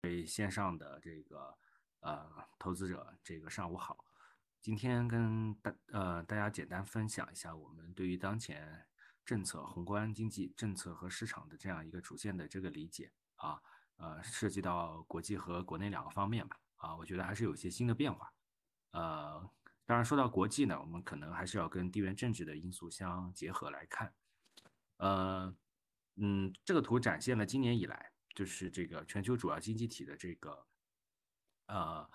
对线上的这个呃投资者，这个上午好，今天跟大呃大家简单分享一下我们对于当前政策、宏观经济政策和市场的这样一个主线的这个理解啊，呃，涉及到国际和国内两个方面吧啊，我觉得还是有些新的变化，呃，当然说到国际呢，我们可能还是要跟地缘政治的因素相结合来看，呃，嗯，这个图展现了今年以来。就是这个全球主要经济体的这个，呃，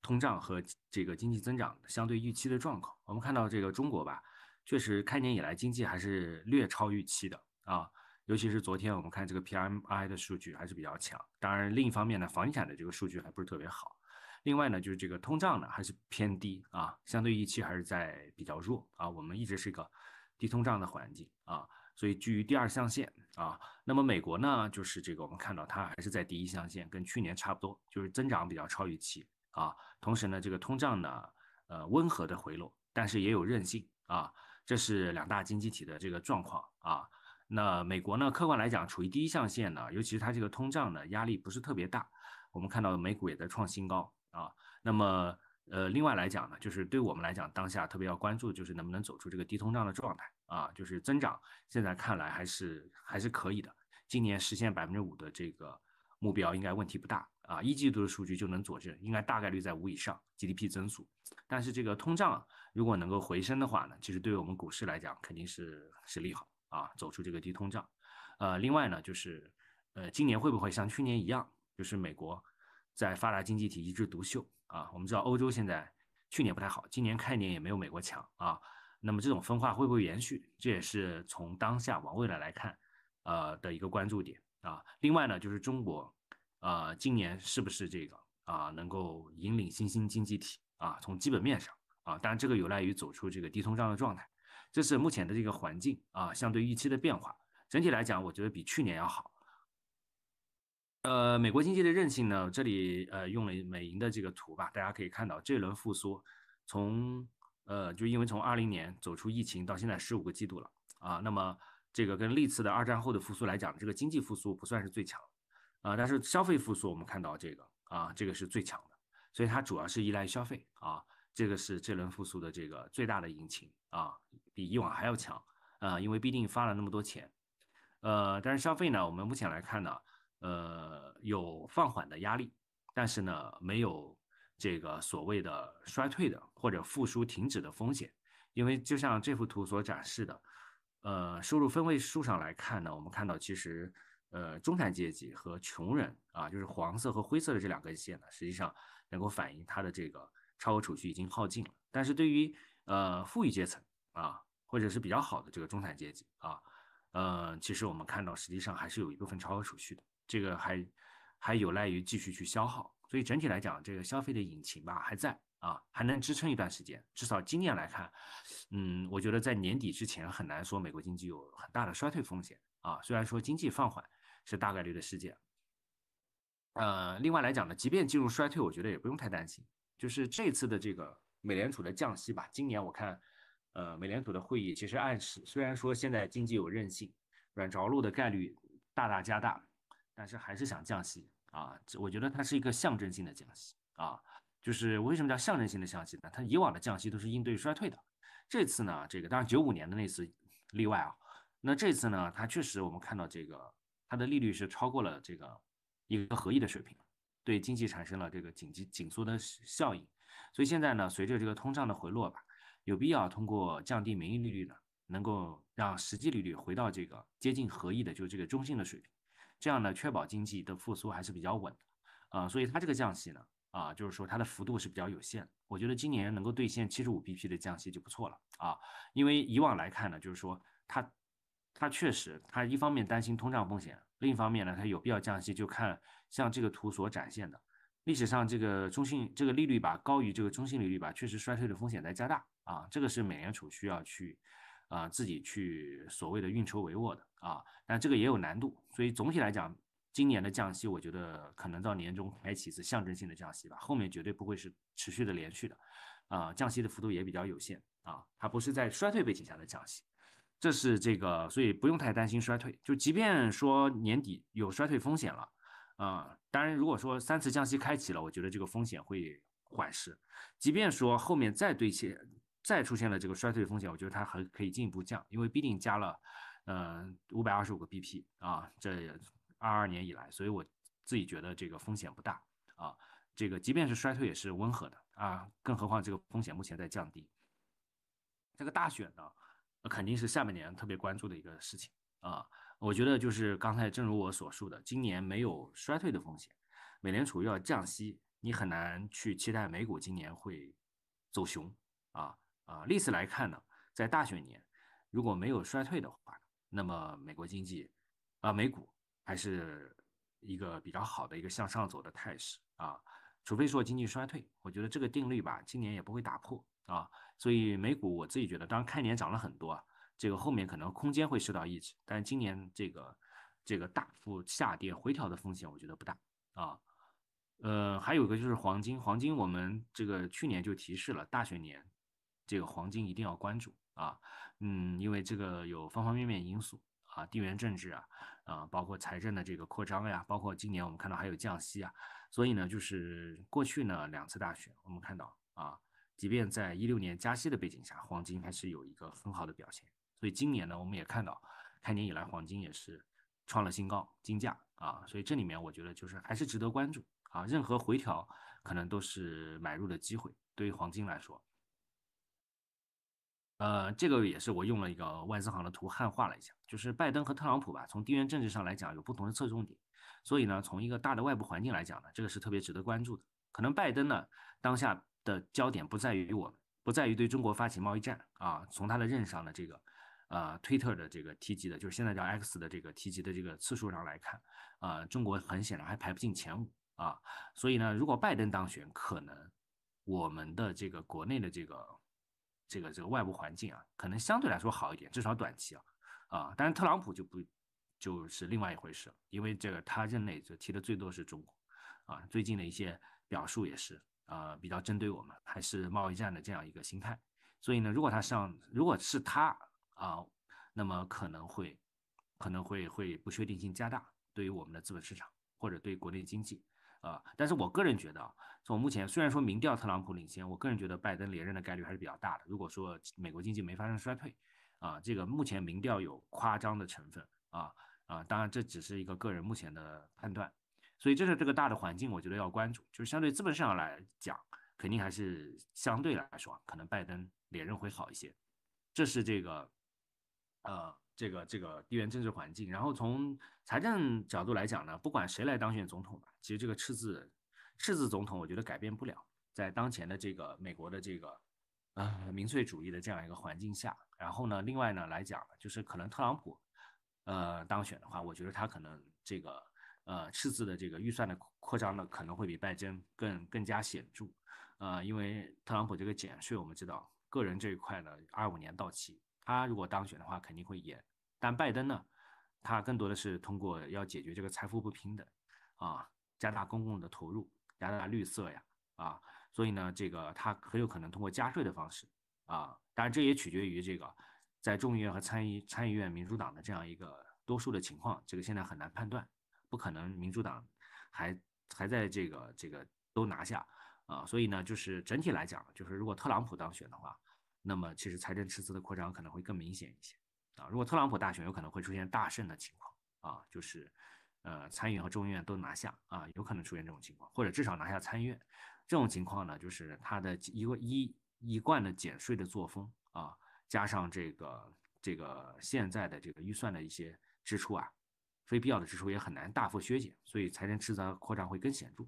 通胀和这个经济增长相对预期的状况。我们看到这个中国吧，确实开年以来经济还是略超预期的啊，尤其是昨天我们看这个 PMI 的数据还是比较强。当然，另一方面呢，房地产的这个数据还不是特别好。另外呢，就是这个通胀呢还是偏低啊，相对预期还是在比较弱啊。我们一直是一个低通胀的环境啊。所以居于第二象限啊，那么美国呢，就是这个我们看到它还是在第一象限，跟去年差不多，就是增长比较超预期啊。同时呢，这个通胀呢，呃，温和的回落，但是也有韧性啊。这是两大经济体的这个状况啊。那美国呢，客观来讲处于第一象限呢，尤其是它这个通胀呢压力不是特别大，我们看到美股也在创新高啊。那么呃，另外来讲呢，就是对我们来讲，当下特别要关注就是能不能走出这个低通胀的状态啊，就是增长现在看来还是还是可以的，今年实现百分之五的这个目标应该问题不大啊，一季度的数据就能佐证，应该大概率在五以上 GDP 增速。但是这个通胀如果能够回升的话呢，其实对于我们股市来讲肯定是是利好啊，走出这个低通胀。呃，另外呢，就是呃，今年会不会像去年一样，就是美国在发达经济体一枝独秀？啊，我们知道欧洲现在去年不太好，今年开年也没有美国强啊。那么这种分化会不会延续？这也是从当下往未来来看，呃的一个关注点啊。另外呢，就是中国，呃，今年是不是这个啊能够引领新兴经济体啊？从基本面上啊，当然这个有赖于走出这个低通胀的状态，这是目前的这个环境啊相对预期的变化。整体来讲，我觉得比去年要好。呃，美国经济的韧性呢，这里呃用了美银的这个图吧，大家可以看到，这轮复苏从呃就因为从二零年走出疫情到现在十五个季度了啊，那么这个跟历次的二战后的复苏来讲，这个经济复苏不算是最强啊，但是消费复苏我们看到这个啊，这个是最强的，所以它主要是依赖消费啊，这个是这轮复苏的这个最大的引擎啊，比以往还要强啊，因为毕竟发了那么多钱，呃，但是消费呢，我们目前来看呢。呃，有放缓的压力，但是呢，没有这个所谓的衰退的或者复苏停止的风险，因为就像这幅图所展示的，呃，收入分位数上来看呢，我们看到其实呃，中产阶级和穷人啊，就是黄色和灰色的这两根线呢，实际上能够反映它的这个超额储蓄已经耗尽了，但是对于呃富裕阶层啊，或者是比较好的这个中产阶级啊，呃，其实我们看到实际上还是有一部分超额储蓄的。这个还还有赖于继续去消耗，所以整体来讲，这个消费的引擎吧还在啊，还能支撑一段时间。至少今年来看，嗯，我觉得在年底之前很难说美国经济有很大的衰退风险啊。虽然说经济放缓是大概率的事件，呃，另外来讲呢，即便进入衰退，我觉得也不用太担心。就是这次的这个美联储的降息吧，今年我看，呃，美联储的会议其实暗示，虽然说现在经济有韧性，软着陆的概率大大加大。但是还是想降息啊！我觉得它是一个象征性的降息啊，就是为什么叫象征性的降息呢？它以往的降息都是应对衰退的，这次呢，这个当然九五年的那次例外啊。那这次呢，它确实我们看到这个它的利率是超过了这个一个合意的水平，对经济产生了这个紧急紧缩的效应。所以现在呢，随着这个通胀的回落吧，有必要通过降低名义利率呢，能够让实际利率回到这个接近合意的，就是这个中性的水平。这样呢，确保经济的复苏还是比较稳的，啊，所以它这个降息呢，啊，就是说它的幅度是比较有限。我觉得今年能够兑现七十五 bp 的降息就不错了啊，因为以往来看呢，就是说它，它确实，它一方面担心通胀风险，另一方面呢，它有必要降息，就看像这个图所展现的，历史上这个中性这个利率吧高于这个中性利率吧，确实衰退的风险在加大啊，这个是美联储需要去，啊，自己去所谓的运筹帷幄的。啊，但这个也有难度，所以总体来讲，今年的降息，我觉得可能到年中开启是象征性的降息吧，后面绝对不会是持续的连续的，啊，降息的幅度也比较有限啊，它不是在衰退背景下的降息，这是这个，所以不用太担心衰退，就即便说年底有衰退风险了，啊，当然如果说三次降息开启了，我觉得这个风险会缓释，即便说后面再兑现再出现了这个衰退风险，我觉得它还可以进一步降，因为毕竟加了。呃，五百二十五个 BP 啊，这二二年以来，所以我自己觉得这个风险不大啊，这个即便是衰退也是温和的啊，更何况这个风险目前在降低。这个大选呢，肯定是下半年特别关注的一个事情啊。我觉得就是刚才正如我所述的，今年没有衰退的风险，美联储要降息，你很难去期待美股今年会走熊啊啊。历史来看呢，在大选年如果没有衰退的话，那么美国经济，啊，美股还是一个比较好的一个向上走的态势啊，除非说经济衰退，我觉得这个定律吧，今年也不会打破啊。所以美股我自己觉得，当然开年涨了很多，啊，这个后面可能空间会受到抑制，但今年这个这个大幅下跌回调的风险我觉得不大啊。呃，还有一个就是黄金，黄金我们这个去年就提示了，大选年，这个黄金一定要关注。啊，嗯，因为这个有方方面面因素啊，地缘政治啊，啊，包括财政的这个扩张呀，包括今年我们看到还有降息啊，所以呢，就是过去呢两次大选，我们看到啊，即便在一六年加息的背景下，黄金还是有一个很好的表现。所以今年呢，我们也看到，开年以来黄金也是创了新高，金价啊，所以这里面我觉得就是还是值得关注啊，任何回调可能都是买入的机会，对于黄金来说。呃，这个也是我用了一个外资行的图汉化了一下，就是拜登和特朗普吧，从地缘政治上来讲有不同的侧重点，所以呢，从一个大的外部环境来讲呢，这个是特别值得关注的。可能拜登呢，当下的焦点不在于我们，不在于对中国发起贸易战啊。从他的任上的这个呃推特的这个提及的，就是现在叫 X 的这个提及的这个次数上来看，呃，中国很显然还排不进前五啊。所以呢，如果拜登当选，可能我们的这个国内的这个。这个这个外部环境啊，可能相对来说好一点，至少短期啊，啊，但是特朗普就不就是另外一回事，因为这个他任内就提的最多是中国，啊，最近的一些表述也是啊，比较针对我们，还是贸易战的这样一个心态，所以呢，如果他上，如果是他啊，那么可能会可能会会不确定性加大，对于我们的资本市场或者对国内经济。啊，但是我个人觉得，从目前虽然说民调特朗普领先，我个人觉得拜登连任的概率还是比较大的。如果说美国经济没发生衰退，啊，这个目前民调有夸张的成分啊啊，当然这只是一个个人目前的判断，所以这是这个大的环境，我觉得要关注，就是相对资本市场来讲，肯定还是相对来说，可能拜登连任会好一些，这是这个，呃。这个这个地缘政治环境，然后从财政角度来讲呢，不管谁来当选总统吧，其实这个赤字，赤字总统我觉得改变不了，在当前的这个美国的这个，呃，民粹主义的这样一个环境下，然后呢，另外呢来讲，就是可能特朗普，呃，当选的话，我觉得他可能这个呃赤字的这个预算的扩张呢，可能会比拜登更更加显著，呃，因为特朗普这个减税，我们知道个人这一块呢，二五年到期，他如果当选的话，肯定会延但拜登呢，他更多的是通过要解决这个财富不平等，啊，加大公共的投入，加大绿色呀，啊，所以呢，这个他很有可能通过加税的方式，啊，当然这也取决于这个在众议院和参议参议院民主党的这样一个多数的情况，这个现在很难判断，不可能民主党还还在这个这个都拿下，啊，所以呢，就是整体来讲，就是如果特朗普当选的话，那么其实财政赤字的扩张可能会更明显一些。啊，如果特朗普大选有可能会出现大胜的情况啊，就是，呃，参议院和众议院都拿下啊，有可能出现这种情况，或者至少拿下参议院。这种情况呢，就是他的一个一一贯的减税的作风啊，加上这个这个现在的这个预算的一些支出啊，非必要的支出也很难大幅削减，所以财政赤字扩张会更显著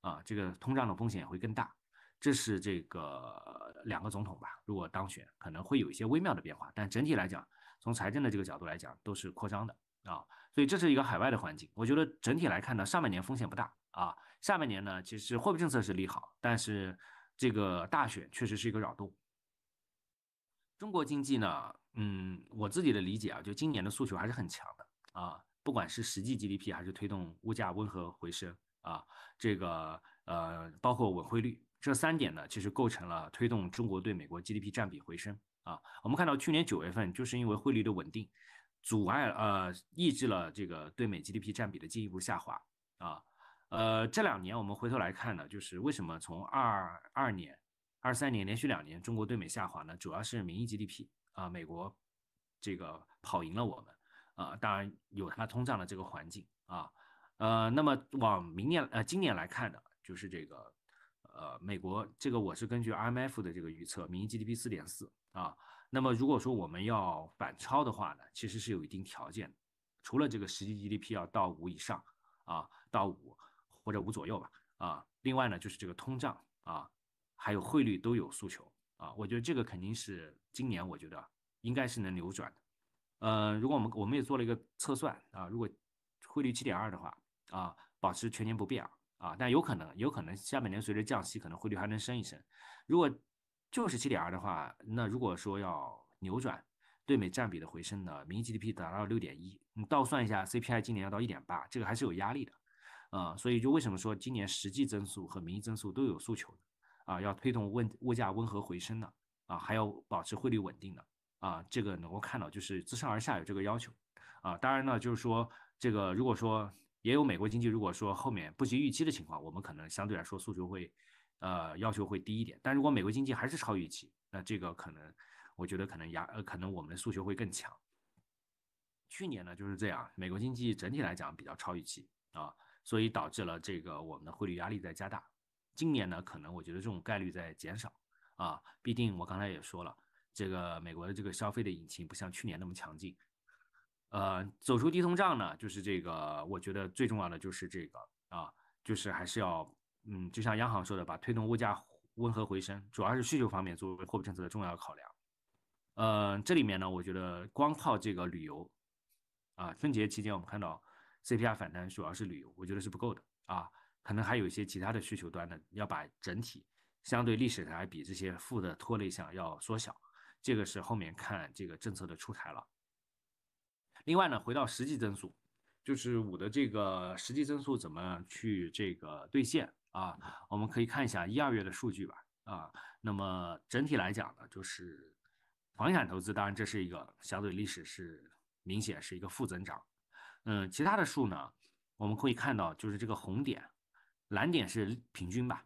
啊，这个通胀的风险也会更大。这是这个两个总统吧，如果当选可能会有一些微妙的变化，但整体来讲。从财政的这个角度来讲，都是扩张的啊，所以这是一个海外的环境。我觉得整体来看呢，上半年风险不大啊，下半年呢，其实货币政策是利好，但是这个大选确实是一个扰动。中国经济呢，嗯，我自己的理解啊，就今年的诉求还是很强的啊，不管是实际 GDP 还是推动物价温和回升啊，这个呃，包括稳汇率，这三点呢，其实构成了推动中国对美国 GDP 占比回升。啊，我们看到去年九月份，就是因为汇率的稳定，阻碍呃抑制了这个对美 GDP 占比的进一步下滑啊。呃，这两年我们回头来看呢，就是为什么从二二年、二三年连续两年中国对美下滑呢？主要是名义 GDP 啊，美国这个跑赢了我们啊。当然有它通胀的这个环境啊。呃，那么往明年呃今年来看呢，就是这个呃美国这个我是根据 IMF 的这个预测，名义 GDP 四点四。啊，那么如果说我们要反超的话呢，其实是有一定条件的，除了这个实际 GDP 要到五以上，啊，到五或者五左右吧，啊，另外呢就是这个通胀啊，还有汇率都有诉求啊，我觉得这个肯定是今年我觉得应该是能扭转的，呃，如果我们我们也做了一个测算啊，如果汇率七点二的话啊，保持全年不变啊，啊，但有可能有可能下半年随着降息，可能汇率还能升一升，如果。就是七点二的话，那如果说要扭转对美占比的回升呢，名义 GDP 达到六点一，你倒算一下 CPI 今年要到一点八，这个还是有压力的，呃，所以就为什么说今年实际增速和名义增速都有诉求的啊，要推动温物价温和回升呢，啊，还要保持汇率稳定的啊，这个能够看到就是自上而下有这个要求啊，当然呢，就是说这个如果说也有美国经济如果说后面不及预期的情况，我们可能相对来说诉求会。呃，要求会低一点，但如果美国经济还是超预期，那这个可能，我觉得可能压呃，可能我们的诉求会更强。去年呢就是这样，美国经济整体来讲比较超预期啊，所以导致了这个我们的汇率压力在加大。今年呢，可能我觉得这种概率在减少啊，毕竟我刚才也说了，这个美国的这个消费的引擎不像去年那么强劲。呃，走出低通胀呢，就是这个，我觉得最重要的就是这个啊，就是还是要。嗯，就像央行说的，把推动物价温和回升，主要是需求方面作为货币政策的重要考量。呃，这里面呢，我觉得光靠这个旅游，啊，春节期间我们看到 CPI 反弹主要是旅游，我觉得是不够的啊，可能还有一些其他的需求端的，要把整体相对历史来比这些负的拖累项要缩小，这个是后面看这个政策的出台了。另外呢，回到实际增速，就是五的这个实际增速怎么去这个兑现？啊，我们可以看一下一二月的数据吧。啊，那么整体来讲呢，就是房地产投资，当然这是一个相对历史是明显是一个负增长。嗯，其他的数呢，我们可以看到就是这个红点，蓝点是平均吧。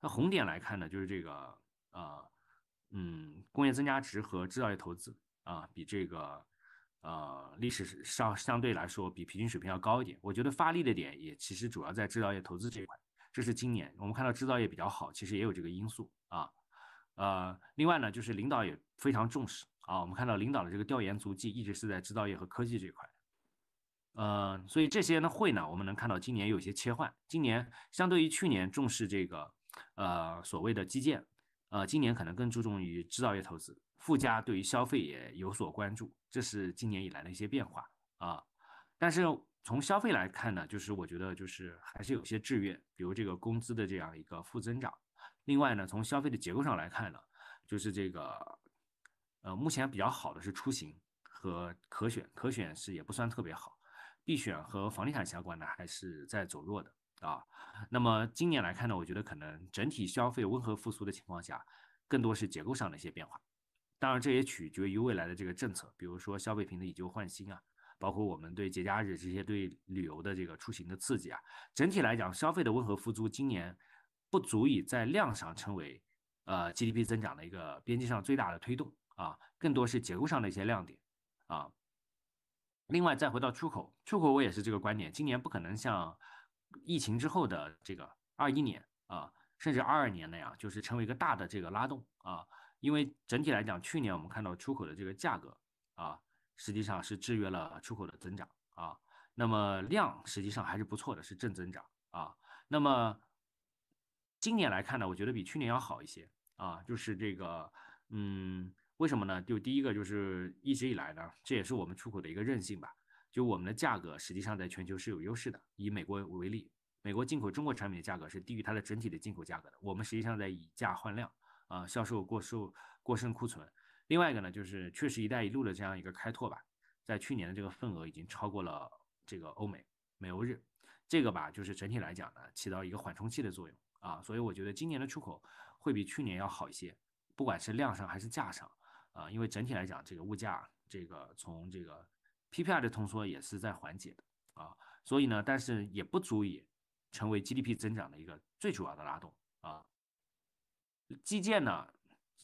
那红点来看呢，就是这个呃，嗯，工业增加值和制造业投资啊，比这个呃历史上相对来说比平均水平要高一点。我觉得发力的点也其实主要在制造业投资这一块。这是今年我们看到制造业比较好，其实也有这个因素啊。呃，另外呢，就是领导也非常重视啊。我们看到领导的这个调研足迹一直是在制造业和科技这块。呃，所以这些呢会呢，我们能看到今年有些切换。今年相对于去年重视这个，呃，所谓的基建，呃，今年可能更注重于制造业投资，附加对于消费也有所关注。这是今年以来的一些变化啊。但是。从消费来看呢，就是我觉得就是还是有些制约，比如这个工资的这样一个负增长。另外呢，从消费的结构上来看呢，就是这个，呃，目前比较好的是出行和可选，可选是也不算特别好，必选和房地产相关的还是在走弱的啊。那么今年来看呢，我觉得可能整体消费温和复苏的情况下，更多是结构上的一些变化。当然，这也取决于未来的这个政策，比如说消费品的以旧换新啊。包括我们对节假日这些对旅游的这个出行的刺激啊，整体来讲消费的温和复苏今年，不足以在量上成为呃 GDP 增长的一个边际上最大的推动啊，更多是结构上的一些亮点啊。另外再回到出口，出口我也是这个观点，今年不可能像疫情之后的这个二一年啊，甚至二二年那样，就是成为一个大的这个拉动啊，因为整体来讲去年我们看到出口的这个价格啊。实际上是制约了出口的增长啊，那么量实际上还是不错的，是正增长啊。那么今年来看呢，我觉得比去年要好一些啊，就是这个，嗯，为什么呢？就第一个就是一直以来呢，这也是我们出口的一个韧性吧，就我们的价格实际上在全球是有优势的。以美国为例，美国进口中国产品的价格是低于它的整体的进口价格的，我们实际上在以价换量啊，销售过售过剩库存。另外一个呢，就是确实“一带一路”的这样一个开拓吧，在去年的这个份额已经超过了这个欧美美欧日，这个吧，就是整体来讲呢，起到一个缓冲器的作用啊，所以我觉得今年的出口会比去年要好一些，不管是量上还是价上啊，因为整体来讲，这个物价，这个从这个 PPI 的通缩也是在缓解的啊，所以呢，但是也不足以成为 GDP 增长的一个最主要的拉动啊，基建呢。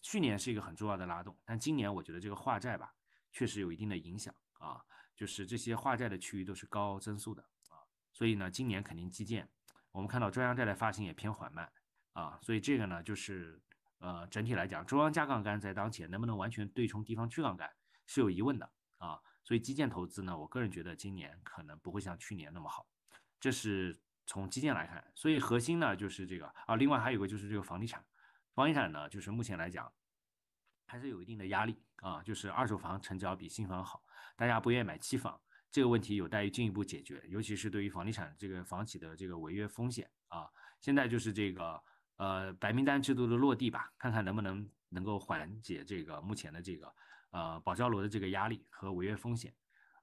去年是一个很重要的拉动，但今年我觉得这个化债吧，确实有一定的影响啊，就是这些化债的区域都是高增速的啊，所以呢，今年肯定基建，我们看到中央债的发行也偏缓慢啊，所以这个呢就是呃整体来讲，中央加杠杆在当前能不能完全对冲地方去杠杆是有疑问的啊，所以基建投资呢，我个人觉得今年可能不会像去年那么好，这是从基建来看，所以核心呢就是这个啊，另外还有个就是这个房地产。房地产呢，就是目前来讲，还是有一定的压力啊。就是二手房成交比新房好，大家不愿意买期房，这个问题有待于进一步解决。尤其是对于房地产这个房企的这个违约风险啊，现在就是这个呃白名单制度的落地吧，看看能不能能够缓解这个目前的这个呃保交楼的这个压力和违约风险。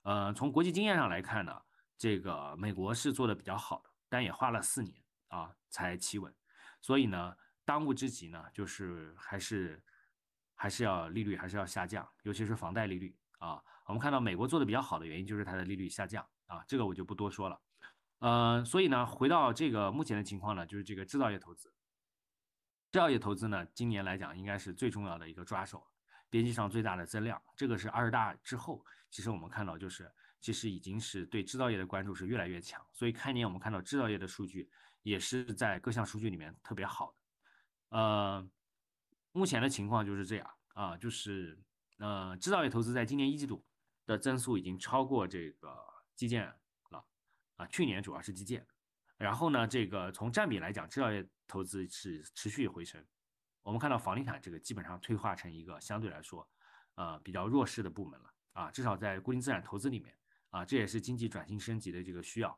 呃，从国际经验上来看呢，这个美国是做的比较好的，但也花了四年啊才企稳，所以呢。当务之急呢，就是还是还是要利率还是要下降，尤其是房贷利率啊。我们看到美国做的比较好的原因就是它的利率下降啊，这个我就不多说了。呃，所以呢，回到这个目前的情况呢，就是这个制造业投资，制造业投资呢，今年来讲应该是最重要的一个抓手，边际上最大的增量。这个是二十大之后，其实我们看到就是其实已经是对制造业的关注是越来越强，所以开年我们看到制造业的数据也是在各项数据里面特别好的。呃，目前的情况就是这样啊，就是呃，制造业投资在今年一季度的增速已经超过这个基建了啊。去年主要是基建，然后呢，这个从占比来讲，制造业投资是持续回升。我们看到房地产这个基本上退化成一个相对来说呃比较弱势的部门了啊，至少在固定资产投资里面啊，这也是经济转型升级的这个需要。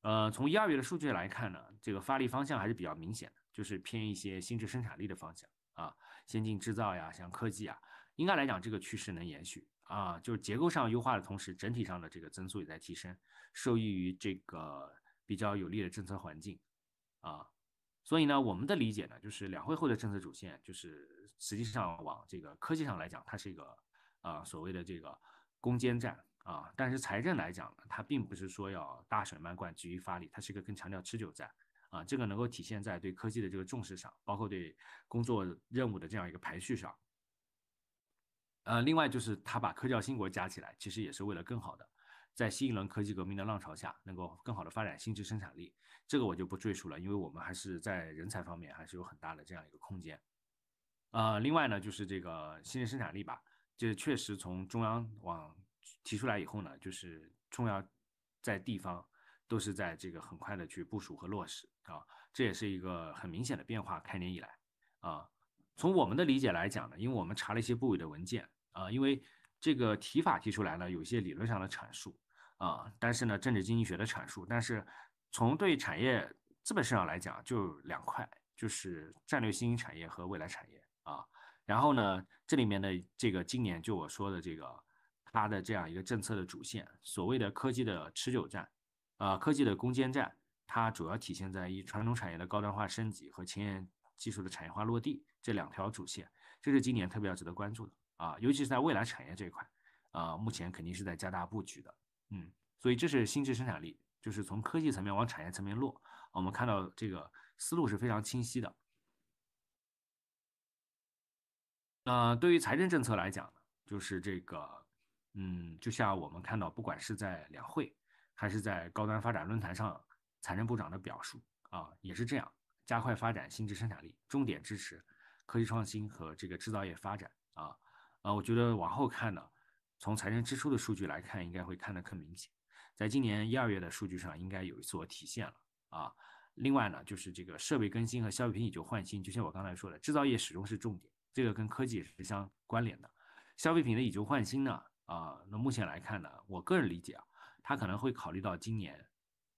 呃，从一、二月的数据来看呢，这个发力方向还是比较明显的。就是偏一些新质生产力的方向啊，先进制造呀，像科技啊，应该来讲这个趋势能延续啊，就是结构上优化的同时，整体上的这个增速也在提升，受益于这个比较有利的政策环境啊，所以呢，我们的理解呢，就是两会后的政策主线就是实际上往这个科技上来讲，它是一个呃所谓的这个攻坚战啊，但是财政来讲呢，它并不是说要大水漫灌急于发力，它是一个更强调持久战。啊，这个能够体现在对科技的这个重视上，包括对工作任务的这样一个排序上。呃，另外就是他把科教兴国加起来，其实也是为了更好的在新一轮科技革命的浪潮下，能够更好的发展新质生产力。这个我就不赘述了，因为我们还是在人才方面还是有很大的这样一个空间。呃，另外呢，就是这个新质生产力吧，这确实从中央往提出来以后呢，就是重要在地方都是在这个很快的去部署和落实。啊，这也是一个很明显的变化。开年以来，啊，从我们的理解来讲呢，因为我们查了一些部委的文件，啊，因为这个提法提出来呢，有一些理论上的阐述，啊，但是呢，政治经济学的阐述，但是从对产业资本市场来讲，就两块，就是战略新兴产业和未来产业啊。然后呢，这里面的这个今年就我说的这个它的这样一个政策的主线，所谓的科技的持久战，呃，科技的攻坚战。它主要体现在一传统产业的高端化升级和前沿技术的产业化落地这两条主线，这是今年特别要值得关注的啊，尤其是在未来产业这一块，呃，目前肯定是在加大布局的，嗯，所以这是新质生产力，就是从科技层面往产业层面落，我们看到这个思路是非常清晰的。呃，对于财政政策来讲呢，就是这个，嗯，就像我们看到，不管是在两会，还是在高端发展论坛上。财政部长的表述啊，也是这样，加快发展新质生产力，重点支持科技创新和这个制造业发展啊。呃，我觉得往后看呢，从财政支出的数据来看，应该会看得更明显，在今年一二月的数据上应该有所体现了啊。另外呢，就是这个设备更新和消费品以旧换新，就像我刚才说的，制造业始终是重点，这个跟科技是相关联的。消费品的以旧换新呢，啊，那目前来看呢，我个人理解啊，它可能会考虑到今年。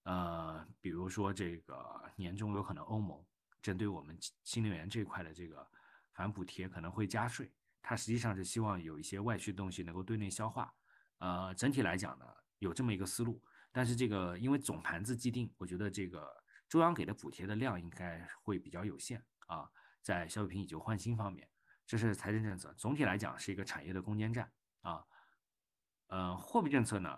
呃，比如说这个年终有可能欧盟针对我们新能源这块的这个反补贴可能会加税，它实际上是希望有一些外需的东西能够对内消化。呃，整体来讲呢，有这么一个思路。但是这个因为总盘子既定，我觉得这个中央给的补贴的量应该会比较有限啊。在消费品以旧换新方面，这是财政政策。总体来讲是一个产业的攻坚战啊。呃，货币政策呢，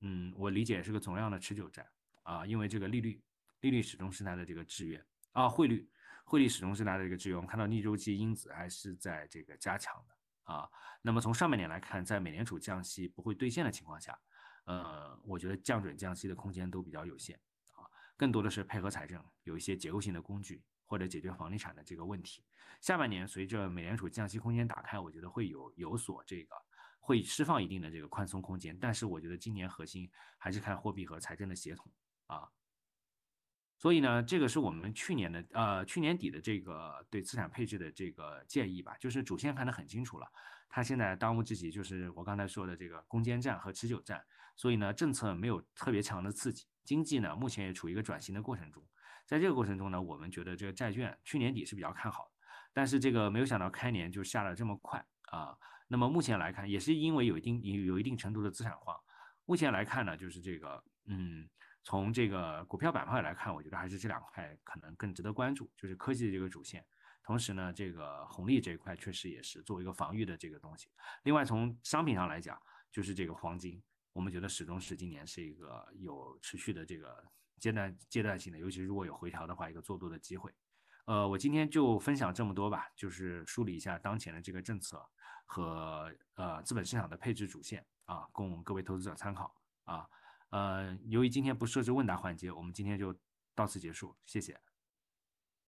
嗯，我理解是个总量的持久战。啊，因为这个利率，利率始终是它的这个制约啊，汇率，汇率始终是它的这个制约。我们看到逆周期因子还是在这个加强的啊。那么从上半年来看，在美联储降息不会兑现的情况下，呃，我觉得降准降息的空间都比较有限啊，更多的是配合财政有一些结构性的工具或者解决房地产的这个问题。下半年随着美联储降息空间打开，我觉得会有有所这个会释放一定的这个宽松空间，但是我觉得今年核心还是看货币和财政的协同。啊，所以呢，这个是我们去年的呃去年底的这个对资产配置的这个建议吧，就是主线看得很清楚了。它现在当务之急就是我刚才说的这个攻坚战和持久战。所以呢，政策没有特别强的刺激，经济呢目前也处于一个转型的过程中。在这个过程中呢，我们觉得这个债券去年底是比较看好，但是这个没有想到开年就下了这么快啊。那么目前来看，也是因为有一定有有一定程度的资产化。目前来看呢，就是这个嗯。从这个股票板块来看，我觉得还是这两块可能更值得关注，就是科技的这个主线，同时呢，这个红利这一块确实也是作为一个防御的这个东西。另外，从商品上来讲，就是这个黄金，我们觉得始终是今年是一个有持续的这个阶段阶段性的，尤其如果有回调的话，一个做多的机会。呃，我今天就分享这么多吧，就是梳理一下当前的这个政策和呃资本市场的配置主线啊，供各位投资者参考啊。呃，由于今天不设置问答环节，我们今天就到此结束，谢谢。